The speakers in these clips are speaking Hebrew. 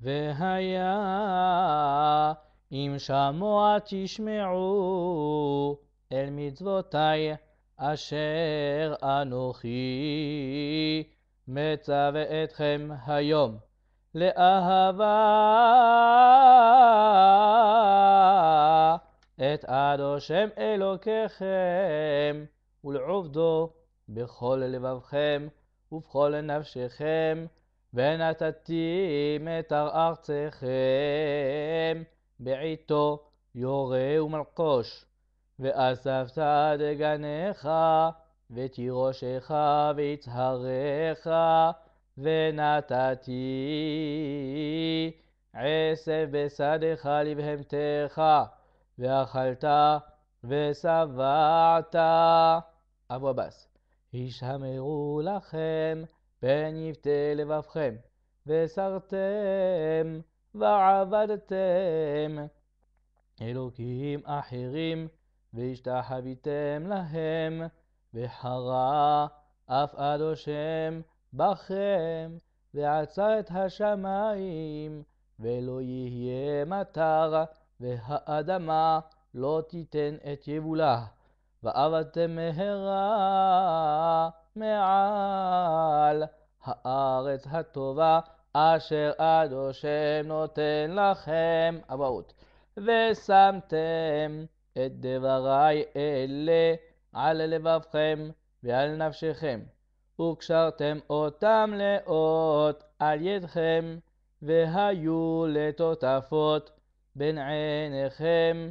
והיה אם שמוע תשמעו אל מצוותי אשר אנוכי מצווה אתכם היום לאהבה את עד השם אלוקיכם ולעובדו בכל לבבכם ובכל נפשכם ונתתים את ארצכם בעיתו יורה ומלקוש, ואספת דגניך, ותירושך ויצהריך, ונתתי עשב בשדך לבהמתך, ואכלת ושבעת. אבו עבאס, הישמרו לכם פן יפתה לבבכם, וסרתם, ועבדתם אלוקים אחרים, והשתחוויתם להם, וחרה אף עד השם בכם, ועצר את השמיים, ולא יהיה מטר, והאדמה לא תיתן את יבולה. ועבדתם מהרה מעל הארץ הטובה אשר עד השם נותן לכם אבהות. ושמתם את דברי אלה על לבבכם ועל נפשכם, וקשרתם אותם לאות על ידכם, והיו לטוטפות בין עיניכם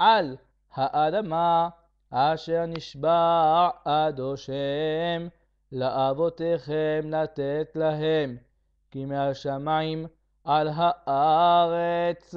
על האדמה אשר נשבע עד השם לאבותיכם לתת להם, כי מהשמיים על הארץ.